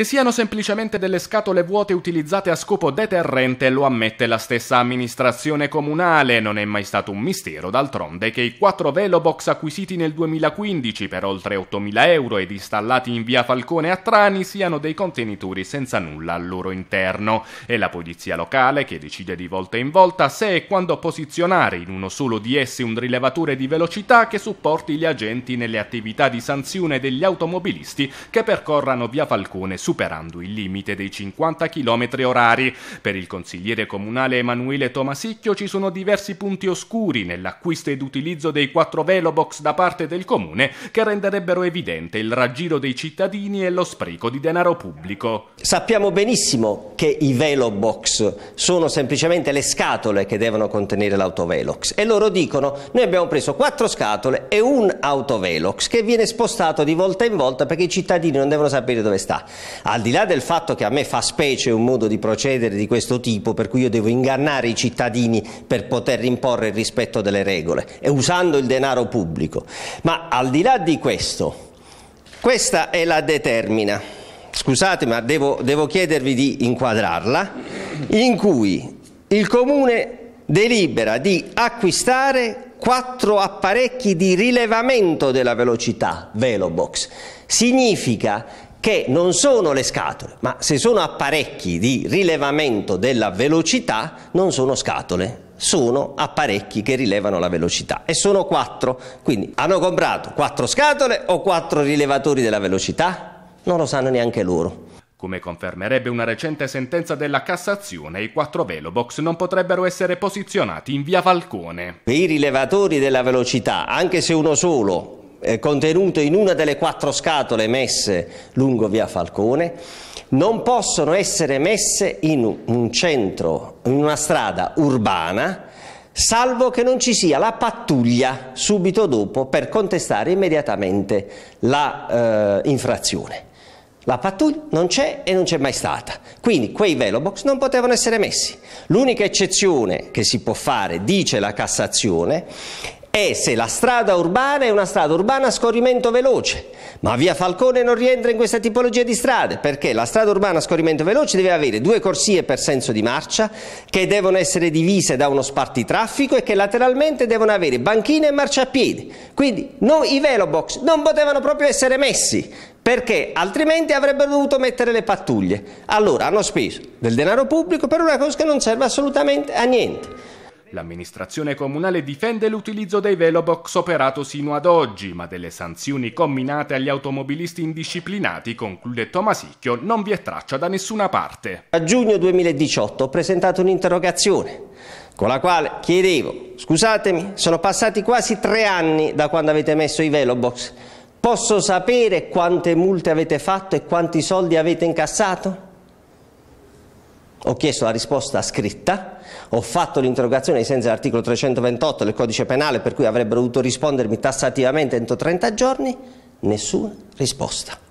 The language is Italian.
Che siano semplicemente delle scatole vuote utilizzate a scopo deterrente lo ammette la stessa amministrazione comunale, non è mai stato un mistero d'altronde che i quattro Velobox acquisiti nel 2015 per oltre 8.000 euro ed installati in via Falcone a Trani siano dei contenitori senza nulla al loro interno. È la polizia locale che decide di volta in volta se e quando posizionare in uno solo di essi un rilevatore di velocità che supporti gli agenti nelle attività di sanzione degli automobilisti che percorrano via Falcone su superando il limite dei 50 km orari. Per il consigliere comunale Emanuele Tomasicchio ci sono diversi punti oscuri nell'acquisto ed utilizzo dei quattro velobox da parte del comune che renderebbero evidente il raggiro dei cittadini e lo spreco di denaro pubblico. Sappiamo benissimo che i velobox sono semplicemente le scatole che devono contenere l'autovelox e loro dicono noi abbiamo preso quattro scatole e un autovelox che viene spostato di volta in volta perché i cittadini non devono sapere dove sta al di là del fatto che a me fa specie un modo di procedere di questo tipo, per cui io devo ingannare i cittadini per poter imporre il rispetto delle regole, e usando il denaro pubblico, ma al di là di questo, questa è la determina, scusate ma devo, devo chiedervi di inquadrarla, in cui il Comune delibera di acquistare quattro apparecchi di rilevamento della velocità, Velobox. Significa che non sono le scatole, ma se sono apparecchi di rilevamento della velocità, non sono scatole, sono apparecchi che rilevano la velocità e sono quattro. Quindi hanno comprato quattro scatole o quattro rilevatori della velocità? Non lo sanno neanche loro. Come confermerebbe una recente sentenza della Cassazione, i quattro Velobox non potrebbero essere posizionati in via Falcone. I rilevatori della velocità, anche se uno solo eh, contenuto in una delle quattro scatole messe lungo via Falcone, non possono essere messe in un centro, in una strada urbana, salvo che non ci sia la pattuglia subito dopo per contestare immediatamente l'infrazione. Eh, la pattuglia non c'è e non c'è mai stata, quindi quei velobox non potevano essere messi. L'unica eccezione che si può fare, dice la Cassazione, è se la strada urbana è una strada urbana a scorrimento veloce, ma via Falcone non rientra in questa tipologia di strade perché la strada urbana a scorrimento veloce deve avere due corsie per senso di marcia che devono essere divise da uno spartitraffico e che lateralmente devono avere banchine e marciapiedi. Quindi no, i velobox non potevano proprio essere messi perché altrimenti avrebbero dovuto mettere le pattuglie. Allora hanno speso del denaro pubblico per una cosa che non serve assolutamente a niente. L'amministrazione comunale difende l'utilizzo dei velobox operato sino ad oggi, ma delle sanzioni comminate agli automobilisti indisciplinati, conclude Tomasicchio, non vi è traccia da nessuna parte. A giugno 2018 ho presentato un'interrogazione con la quale chiedevo, scusatemi, sono passati quasi tre anni da quando avete messo i velobox, posso sapere quante multe avete fatto e quanti soldi avete incassato? ho chiesto la risposta scritta, ho fatto l'interrogazione ai sensi dell'articolo 328 del codice penale per cui avrebbero dovuto rispondermi tassativamente entro 30 giorni, nessuna risposta.